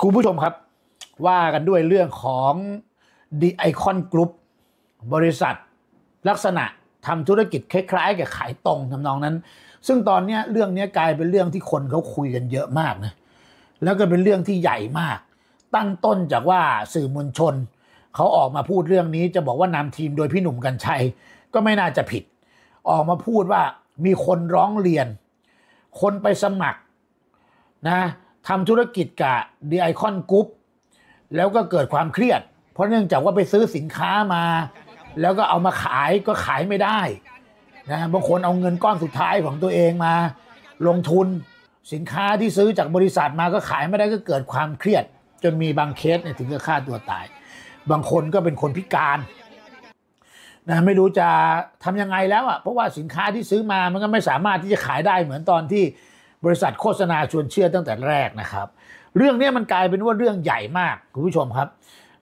คุณผู้ชมครับว่ากันด้วยเรื่องของดีไอคอนกรุ๊ปบริษัท ลักษณะทำธุรกิจ คล้ายๆกับขายตรงทำนองนั้น ซึ่งตอนนี้เรื่องนี้กลายเป็นเรื่องที่คนเขาคุยกันเยอะมากนะแล้วก็เป็นเรื่องที่ใหญ่มาก ตั้งต้นจากว่าสื่อมวลชน เขาออกมาพูดเรื่องนี้จะบอกว่านำทีมโดยพี่หนุ่มกัญชัย ก็ไม่น่าจะผิด ออกมาพูดว่ามีคนร้องเรียน คนไปสมัครนะทำธุรกิจกับดีไอคอนกรุ๊ปแล้วก็เกิดความเครียด เพราะเนื่องจากว่าไปซื้อสินค้ามา แล้วก็เอามาขายก็ขายไม่ได้นะบางคนเอาเงินก้อนสุดท้ายของตัวเองมา ลงทุนสินค้าที่ซื้อจากบริษัทมาก็ขายไม่ได้ก็เกิดความเครียด จนมีบางเคสเนี่ยถึงกับฆ่าตัวตาย บางคนก็เป็นคนพิการนะไม่รู้จะทํำยังไงแล้วอะ่ะเพราะว่าสินค้าที่ซื้อมามันก็ไม่สามารถที่จะขายได้เหมือนตอนที่บริษัทโฆษณาชวนเชื่อตั้งแต่แรกนะครับ เรื่องนี้มันกลายเป็นว่าเรื่องใหญ่มาก คุณผู้ชมครับ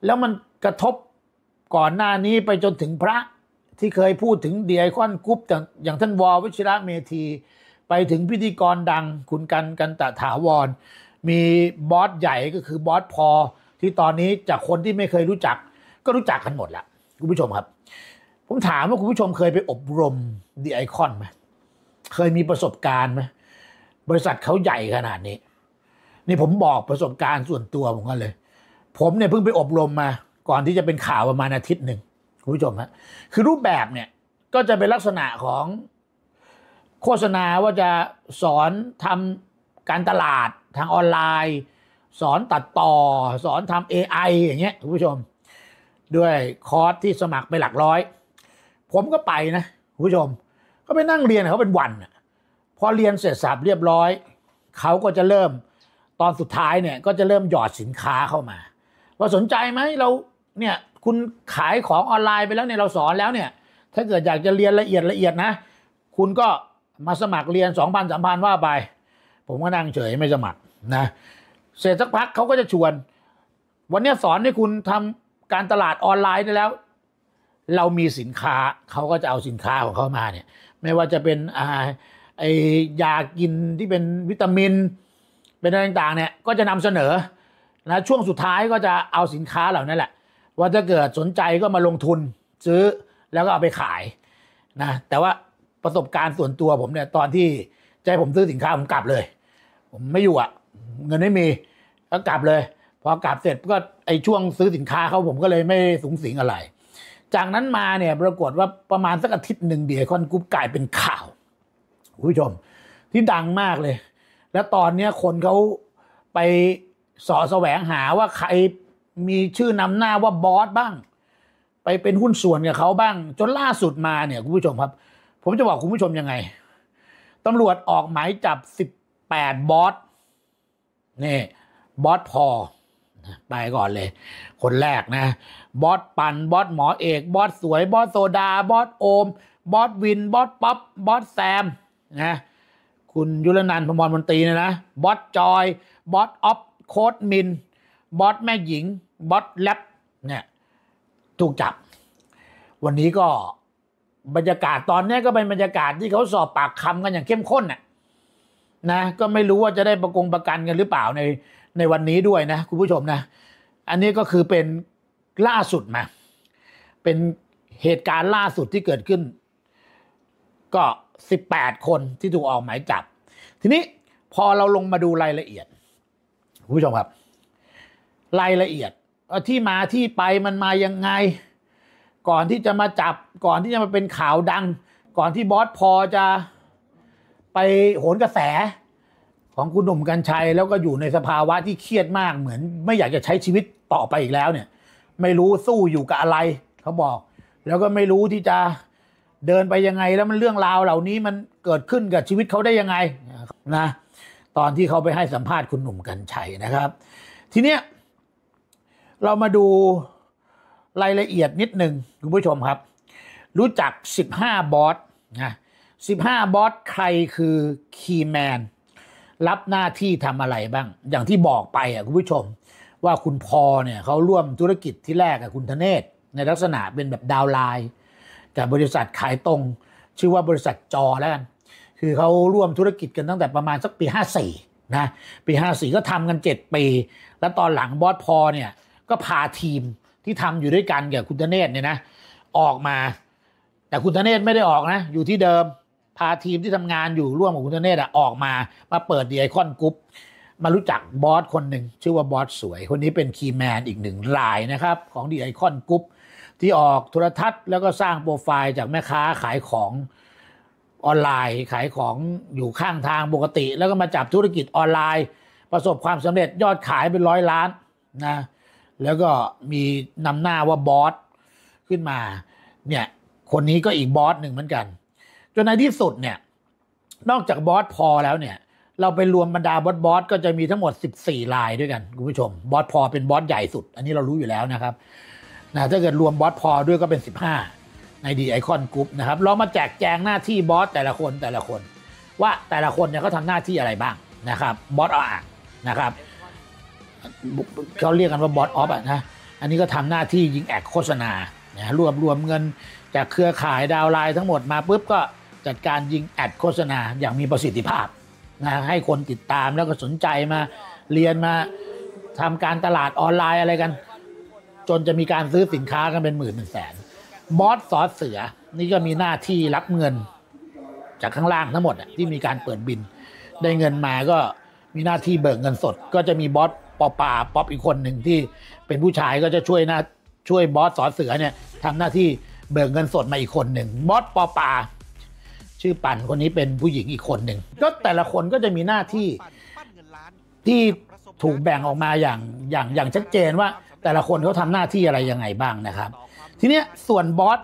แล้วมันกระทบก่อนหน้านี้ไปจนถึงพระที่เคยพูดถึงเดียคอนกรุ๊ปอย่างท่านวอวิชิระเมธี ไปถึงพิธีกรดัง คุณกันกันตะถาวร มีบอสใหญ่ก็คือบอสพอที่ตอนนี้จากคนที่ไม่เคยรู้จัก ก็รู้จักกันหมดละคุณผู้ชมครับ ผมถามว่าคุณผู้ชมเคยไปอบรมเดียคอนไหมเคยมีประสบการณ์ไหมบริษัทเขาใหญ่ขนาดนี้ นี่ผมบอกประสบการณ์ส่วนตัวผมกันเลย ผมเนี่ยเพิ่งไปอบรมมาก่อนที่จะเป็นข่าวประมาณอาทิตย์หนึ่งคุณผู้ชมฮะคือรูปแบบเนี่ย ก็จะเป็นลักษณะของโฆษณาว่าจะสอนทำการตลาดทางออนไลน์ สอนตัดต่อ สอนทำ AI อย่างเงี้ยคุณผู้ชม ด้วยคอร์สที่สมัครไปหลักร้อย ผมก็ไปนะคุณผู้ชม ก็ไปนั่งเรียนเขาเป็นวันอะพอเรียนเสร็จสับเรียบร้อยเขาก็จะเริ่มตอนสุดท้ายเนี่ยก็จะเริ่มหยอดสินค้าเข้ามาว่าสนใจไหมเราเนี่ยคุณขายของออนไลน์ไปแล้วเนี่ยเราสอนแล้วเนี่ยถ้าเกิดอยากจะเรียนละเอียดละเอียดนะ คุณก็มาสมัครเรียนสองพันสามพันว่าไป ผมก็นั่งเฉยไม่สมัครนะเสร็จสักพักเขาก็จะชวน วันนี้สอนให้คุณทำการตลาดออนไลน์ได้แล้ว เรามีสินค้าเขาก็จะเอาสินค้าของเขามาเนี่ยไม่ว่าจะเป็นอ่าไอ้ยากินที่เป็นวิตามิน เป็นอะไรต่างๆเนี่ยก็จะนำเสนอนะช่วงสุดท้ายก็จะเอาสินค้าเหล่านั้นแหละ ว่าถ้าเกิดสนใจก็มาลงทุนซื้อแล้วก็เอาไปขายนะแต่ว่าประสบการณ์ส่วนตัวผมเนี่ยตอนที่ใจผมซื้อสินค้า ผมกลับเลย ผมไม่อยู่อะ่ะ เงินไม่มีก็กลับเลย พอกลับเสร็จก็ไอช่วงซื้อสินค้าเขาผมก็เลยไม่สูงสิงอะไร จากนั้นมาเนี่ยปรากฏว่าประมาณสักอาทิตย์หนึ่งเบียร์คอนกรุ๊ปกลายเป็นข่าวคุณผู้ชม ที่ดังมากเลย และตอนเนี้ยคนเขาไปสอแสวงหาว่าใครมีชื่อนำหน้าว่าบอสบ้าง ไปเป็นหุ้นส่วนกับเขาบ้างจนล่าสุดมาเนี่ยคุณผู้ชมครับ ผมจะบอกคุณผู้ชมยังไงตำรวจออกหมายจับ 18บอสนี่บอสพอ ไปก่อนเลย คนแรกนะบอสปันบอสหมอเอกบอสสวย บอสโซดา บอสโอม บอสวิน บอสป๊อปบอสแซมนะคุณยุรนันพมรมนตรีเนี่ยนะบอสจอยบอสออฟโค้ดมินบอสแม่หญิงบอสแลบเนี่ยถูกจับ วันนี้ก็บรรยากาศตอนนี้ก็เป็นบรรยากาศที่เขาสอบปากคำกันอย่างเข้มข้นน่ะนะก็ไม่รู้ว่าจะได้ประกงประกันกันหรือเปล่าในในวันนี้ด้วยนะคุณผู้ชมนะ อันนี้ก็คือเป็นล่าสุดมาเป็นเหตุการณ์ล่าสุดที่เกิดขึ้น ก็18 คนที่ถูกออกหมายจับ ทีนี้พอเราลงมาดูรายละเอียดคุณผู้ชมครับ รายละเอียดที่มาที่ไปมันมายังไง ก่อนที่จะมาจับ ก่อนที่จะมาเป็นข่าวดัง ก่อนที่บอสพอจะไปโหนกระแส ของคุณหนุ่มกัญชัย แล้วก็อยู่ในสภาวะที่ เครียดมากเหมือน ไม่อยากจะใช้ชีวิตต่อไปอีกแล้วเนี่ย ไม่รู้สู้อยู่กับอะไร เขาบอก แล้วก็ไม่รู้ที่จะเดินไปยังไงแล้วมันเรื่องราวเหล่านี้มันเกิดขึ้นกับชีวิตเขาได้ยังไง นะ ตอนที่เขาไปให้สัมภาษณ์คุณหนุ่มกัญชัยนะครับ ทีเนี้ยเรามาดูรายละเอียดนิดหนึ่งคุณผู้ชมครับ รู้จัก 15 บอสนะ15 บอสใครคือคีแมนรับหน้าที่ทำอะไรบ้าง อย่างที่บอกไปอ่ะคุณผู้ชมว่าคุณพอเนี่ยเขาร่วมธุรกิจที่แรกกับคุณธเนศในลักษณะเป็นแบบดาวไลน์แต่บริษัทขายตรงชื่อว่าบริษัทจอแล้วกันคือเขาร่วมธุรกิจกันตั้งแต่ประมาณ สักปี 54 นะ ปี 54 ก็ทำกัน 7 ปี แล้วตอนหลังบอสพอเนี่ยก็พาทีมที่ทำอยู่ด้วยกันกับคุณธเนศเนี่ยนะออกมา แต่คุณธเนศไม่ได้ออกนะ อยู่ที่เดิมพาทีมที่ทำงานอยู่ร่วมกับคุณธเนศอะออกมามาเปิดดีไอคอนกรุ๊ปมารู้จักบอสคนหนึ่งชื่อว่าบอสสวยคนนี้เป็นคีย์แมนอีกหนึ่งรายนะครับของดีไอคอนกรุ๊ปที่ออกโทรทัศน์แล้วก็สร้างโปรไฟล์จากแม่ค้าขายของออนไลน์ ขายของอยู่ข้างทางปกติ แล้วก็มาจับธุรกิจออนไลน์ประสบความสำเร็จยอดขายเป็นร้อยล้านนะแล้วก็มีนำหน้าว่าบอสขึ้นมาเนี่ยคนนี้ก็อีกบอสหนึ่งเหมือนกันจนในที่สุดเนี่ยนอกจากบอสพอแล้วเนี่ย เราไปรวมบรรดาบอสบอสก็จะมีทั้งหมด 14 ลายด้วยกันคุณผู้ชมบอสพอเป็นบอสใหญ่สุด อันนี้เรารู้อยู่แล้วนะครับนะถ้าเกิดรวมบอสพอด้วยก็เป็น 15 ในดีไอคอนกรุ๊ปนะครับ เรามาแจกแจงหน้าที่บอสแต่ละคนแต่ละคน ว่าแต่ละคนเนี่ยเขาทำหน้าที่อะไรบ้างนะครับบอสอ่างนะครับเขาเรียกกันว่าบอสออฟอ่ะนะ อันนี้ก็ทำหน้าที่ยิงแอดโฆษณานะรวบรวมเงินจากเครือข่ายดาวไลน์ทั้งหมดมาปุ๊บก็จัดการยิงแอดโฆษณาอย่างมีประสิทธิภาพนะให้คนติดตามแล้วก็สนใจมาเรียนมาทำการตลาดออนไลน์อะไรกันจนจะมีการซื้อสินค้ากันเป็นหมื่นเป็นแสนบอสสอสเสือนี่ก็มีหน้าที่รับเงิน จากข้างล่างทั้งหมดที่มีการเปิดบินได้เงินมาก็มีหน้าที่เบิกเงินสด ก็จะมีบอสปอป่าป๊อปอีกคนหนึ่งที่เป็นผู้ชายก็จะช่วยหน้า ช่วยบอสสอสเสือเนี่ยทำหน้าที่เบิกเงินสดมาอีกคนหนึ่งบอสปอป่าชื่อปั่นคนนี้เป็นผู้หญิงอีกคนหนึ่งก็แต่ละคนก็จะมีหน้าที่ที่ถูกแบ่งออกมาอย่างอย่างอย่างชัดเจนว่าแต่ละคนเขาทำหน้าที่อะไรยังไงบ้างนะครับ ทีนี้ส่วนบอส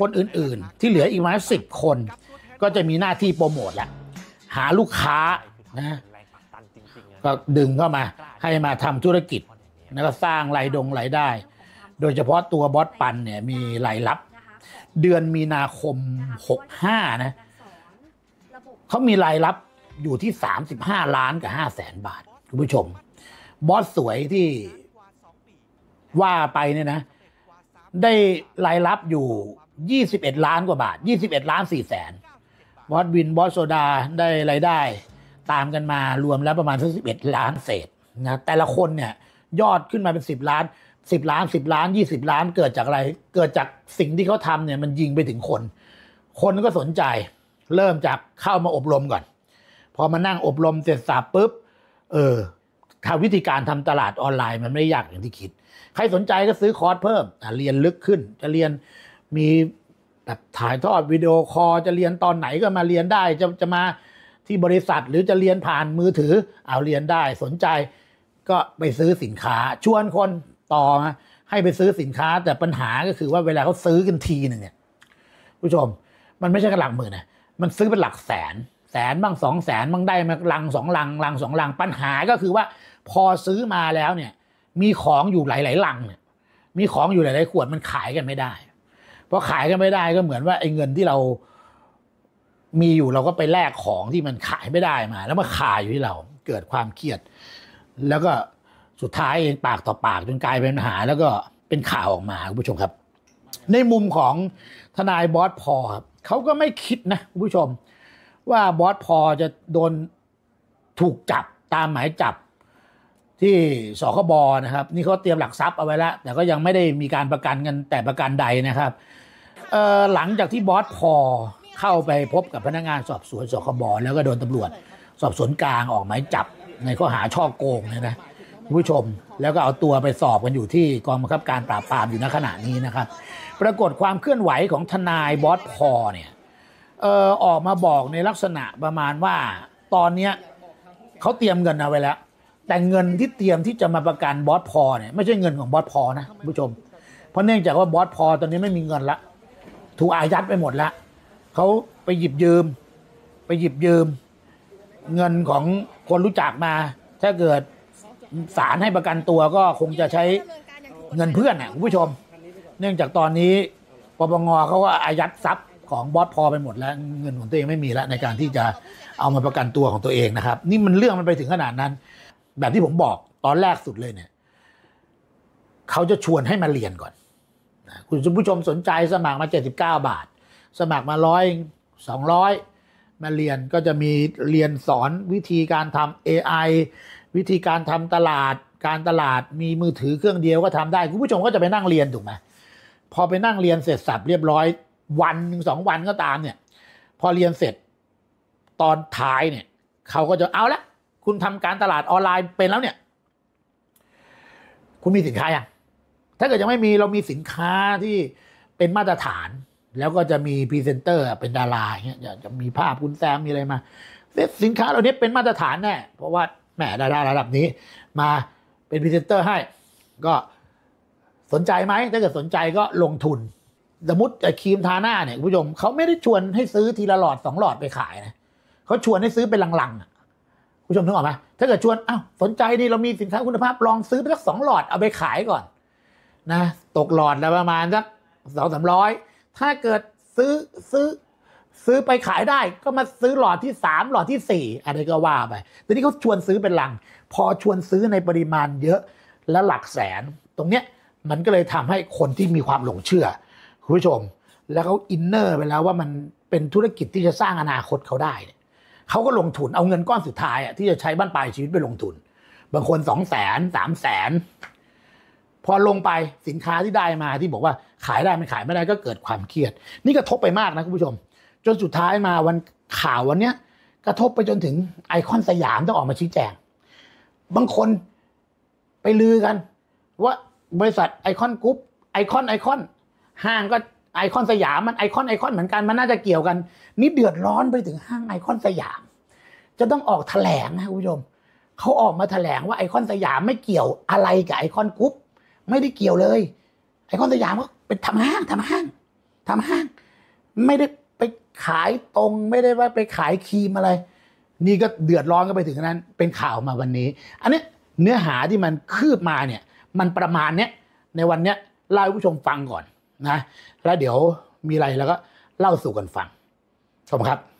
คนอื่นๆ ที่เหลืออีกมาสิบคน ก็จะมีหน้าที่โปรโมทแหละ หาลูกค้านะก็ดึงเข้ามาให้มาทำธุรกิจ แล้วก็สร้างรายดงรายได้ โดยเฉพาะตัวบอสปันเนี่ยมีรายรับ เดือนมีนาคม 65 นะ เขามีรายรับอยู่ที่ 35 ล้านกับ5แสนบาทคุณผู้ชม บอสสวยที่ว่าไปเนี่ยนะ ได้รายรับอยู่ 21 ล้านกว่าบาท 21 ล้าน4แสนบอสวินบอสโซดาได้รายได้ ตามกันมารวมแล้วประมาณสัก11 ล้านเศษนะแต่ละคนเนี่ย ยอดขึ้นมาเป็น 10 ล้าน 10 ล้าน 10 ล้าน 20 ล้านเกิดจากอะไร เกิดจากสิ่งที่เขาทำเนี่ย มันยิงไปถึงคน คนก็สนใจเริ่มจากเข้ามาอบรมก่อน พอมานั่งอบรมเสร็จสับปุ๊บเออทาวิธีการทำตลาดออนไลน์มันไม่ได้ยากอย่างที่คิดใครสนใจก็ซื้อคอร์สเพิ่มเรียนลึกขึ้น จะเรียนมีแบบถ่ายทอดวิดีโอคอลจะเรียนตอนไหนก็มาเรียนได้จะจะมาที่บริษัทหรือจะเรียนผ่านมือถือ เอาเรียนได้สนใจก็ไปซื้อสินค้าชวนคนต่อให้ไปซื้อสินค้าแต่ปัญหาก็คือว่าเวลาเขาซื้อกันทีหนึ่งเนี่ยผู้ชมมันไม่ใช่กระหลักหมื่นนะมันซื้อเป็นหลักแสน แสนบ้างสองแสนบ้างได้มาลังสองลังลังสองลัง ปัญหาก็คือว่า พอซื้อมาแล้วเนี่ยมีของอยู่หลายๆลังเนี่ย มีของอยู่หลายๆขวดมันขายกันไม่ได้ เพราะขายกันไม่ได้ก็เหมือนว่าไอ้เงินที่เรามีอยู่เราก็ไปแลกของที่มันขายไม่ได้มา แล้วมาขายอยู่ที่เราเกิดความเครียด แล้วก็สุดท้ายเองปากต่อปากจนกลายเป็นปัญหา แล้วก็เป็นข่าวออกมาคุณผู้ชมครับ ในมุมของทนายบอสพอครับเขาก็ไม่คิดนะ คุณผู้ชมว่า บอสพอจะโดนถูกจับตามหมายจับที่สคบนะครับนี่เขาเตรียมหลักทรัพย์เอาไว้แล้วแต่ก็ยังไม่ได้มีการประกันกัน แต่ประกันใดนะครับ หลังจากที่บอสพอ เข้าไปพบกับพนักงานสอบสวนสคบแล้วก็โดนตำรวจสอบสวนกลางออกหมายจับในข้อหาช่อโกงเนี่ยนะผู้ชมแล้วก็เอาตัวไปสอบกันอยู่ที่กองบังคับการปราบปรามอยู่ณขณะนี้นะครับ ปรากฏความเคลื่อนไหวของทนายบอสพอเนี่ยออกมาบอกในลักษณะประมาณว่า ตอนเนี้ยเขาเตรียมเงินเอาไว้แล้วแต่เงินที่เตรียมที่จะมาประกันบอสพอเนี่ยไม่ใช่เงินของบอสพอนะ ผู้ชม เพราะเนื่องจากว่าบอสพอตอนนี้ไม่มีเงินละ ถูกอายัดไปหมดละเขาไปหยิบยืม ไปหยิบยืม เงินของคนรู้จักมา ถ้าเกิดศาลให้ประกันตัวก็คงจะใช้เงินเพื่อนนะคุณผู้ชม เนื่องจากตอนนี้ปปงเขาก็อายัดทรัพย์ของบอสพอไปหมดแล้ว เงินของตัวเองไม่มีแล้วในการที่จะเอามาประกันตัวของตัวเองนะครับ นี่มันเรื่องมันไปถึงขนาดนั้นแบบที่ผมบอกตอนแรกสุดเลยเนี่ยเขาจะชวนให้มาเรียนก่อนคุณผู้ชมสนใจสมัครมา 79 บาท สมัครมาร้อยสองร้อยมาเรียนก็จะมีเรียนสอนวิธีการทำ AI วิธีการทำตลาดการตลาดมีมือถือเครื่องเดียวก็ทำได้ คุณผู้ชมก็จะไปนั่งเรียนถูกไหมพอไปนั่งเรียนเสร็จสับเรียบร้อยวันหนึ่งสองวันก็ตามเนี่ยพอเรียนเสร็จตอนท้ายเนี่ย เขาก็จะเอาละคุณทำการตลาดออนไลน์เป็นแล้วเนี่ย คุณมีสินค้าอย่างถ้าเกิดยังไม่มีเรามีสินค้าที่เป็นมาตรฐาน แล้วก็จะมีพรีเซนเตอร์เป็นดาราเงี้ยจะมีภาพคุณแซมมีอะไรมาสินค้าเหล่านี้เป็นมาตรฐานแน่เพราะว่าแหมดาราระดับนี้ มาเป็นพรีเซนเตอร์ให้ ก็สนใจไหมถ้าเกิดสนใจก็ลงทุน สมมติครีมทาหน้าเนี่ยคุณผู้ชมเขาไม่ได้ชวนให้ซื้อทีละหลอดสองหลอดไปขายนะเขาชวนให้ซื้อเป็นลัง ๆคุณผู้ชมนึกออกไหมถ้าเกิดชวนอ้าวสนใจนี่เรามีสินค้าคุณภาพลองซื้อไปสักสองหลอดเอาไปขายก่อนนะตกหลอดแล้วประมาณสักสองสามร้อยถ้าเกิดซื้อซื้อซื้อไปขายได้ก็มาซื้อหลอดที่สามหลอดที่สี่อะไรก็ว่าไปทีนี้เขาชวนซื้อเป็นหลัง พอชวนซื้อในปริมาณเยอะและหลักแสน ตรงเนี้ยมันก็เลยทำให้คนที่มีความหลงเชื่อคุณผู้ชม แล้วเขาอินเนอร์ไปแล้วว่ามันเป็นธุรกิจที่จะสร้างอนาคตเขาได้เขาก็ลงทุนเอาเงินก้อนสุดท้ายอ่ะที่จะใช้บ้านปลายชีวิตไปลงทุน บางคนสองแสนสามแสนพอลงไปสินค้าที่ได้มาที่บอกว่า ขายได้มันขายไม่ได้ก็เกิดความเครียด นี่กระทบไปมากนะคุณผู้ชม จนสุดท้ายมาวันข่าววันเนี้ยกระทบไปจนถึงไอคอนสยามต้องออกมาชี้แจง บางคนไปลือกัน ว่าบริษัทไอคอนกรุ๊ป ไอคอนไอคอนห้างก็ไอคอนสยามมันไอคอนไอคอนเหมือนกันมัน น่าจะเกี่ยวกันนี่เดือดร้อนไปถึงห้างไอคอนสยาม จะต้องออกแถลงนะคุณผู้ชมเขาออกมาแถลงว่าไอคอนสยามไม่เกี่ยวอะไรกับไอคอนกรุ๊ปไม่ได้เกี่ยวเลยไอคอนสยามก็เป็นทำห้างทำห้างทำห้าง ไม่ได้ไปขายตรงไม่ได้ว่าไปขายครีมอะไร นี่ก็เดือดร้อนก็ไปถึงนั้นเป็นข่าวมาวันนี้ อันนี้เนื้อหาที่มันคืบมาเนี่ยมันประมาณเนี้ยในวันเนี้ยเล่าให้ผู้ชมฟังก่อนนะแล้วเดี๋ยวมีอะไรแล้วก็เล่าสู่กันฟังชมครับ